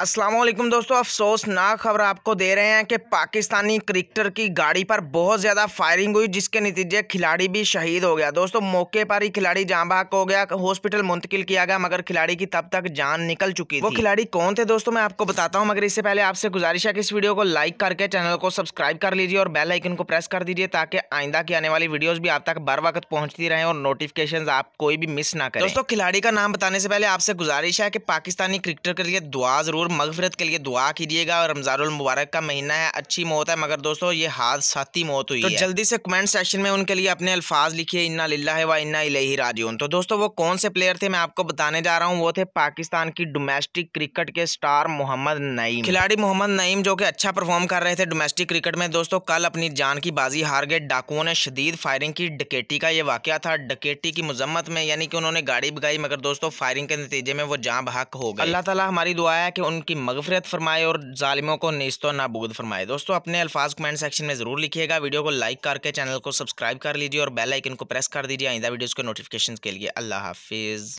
असलम दोस्तों अफसोसनाक खबर आपको दे रहे हैं कि पाकिस्तानी क्रिकेटर की गाड़ी पर बहुत ज़्यादा फायरिंग हुई जिसके नतीजे खिलाड़ी भी शहीद हो गया दोस्तों मौके पर ही खिलाड़ी जाँबाक हो गया हॉस्पिटल मुंतकिल किया गया मगर खिलाड़ी की तब तक जान निकल चुकी वो खिलाड़ी कौन थे दोस्तों मैं आपको बताता हूँ मगर इससे पहले आपसे गुजारिश है कि इस वीडियो को लाइक करके चैनल को सब्सक्राइब कर लीजिए और बेल आइकन को प्रेस कर दीजिए ताकि आइंदा की आने वाली वीडियोज़ भी आप तक बर वक्त पहुँचती रहें और नोटिफिकेशन आप कोई भी मिस ना करें दोस्तों खिलाड़ी का नाम बताने से पहले आपसे गुजारिश है कि पाकिस्तानी क्रिकेटर के लिए दुआ जरूर ज़रूर मगफरत के लिए दुआ कीजिएगा और रमज़ानुल मुबारक का महीना है अच्छी मौत है मगर दोस्तों ये हादसाती मौत हुई तो है। जल्दी से कमेंट सेक्शन में उनके लिए अपने अल्फाज लिखिए इन्ना लिल्ला व इन्ना इलेही राजून तो दोस्तों वो कौन से प्लेयर थे मैं आपको बताने जा रहा हूँ वो थे पाकिस्तान की डोमेस्टिक क्रिकेट के स्टार मोहम्मद नईम खिलाड़ी मोहम्मद नईम जो कि अच्छा परफॉर्म कर रहे थे डोमेस्टिक क्रिकेट में दोस्तों कल अपनी जान की बाजी हार गए डाकुओं ने शदीद फायरिंग की डकेटी का ये वाक़ था डकेटी की मजम्मत में यानी कि उन्होंने गाड़ी भगाई मगर दोस्तों फायरिंग के नतीजे में वो जहाँ बहक हो गए अल्लाह ताला हमारी दुआ है कि उन उनकी मगफरत फरमाए और ालिमों को निस्तो नाबूद फरमाए दोस्तों अपने अल्फाज कमेंट सेक्शन में ज़रूर लिखिएगा वीडियो को लाइक करके चैनल को सब्सक्राइब कर लीजिए और बेल आइकन को प्रेस कर दीजिए आइंदा वीडियोज़ के नोटिफिकेशन के लिए अल्लाह हाफिज़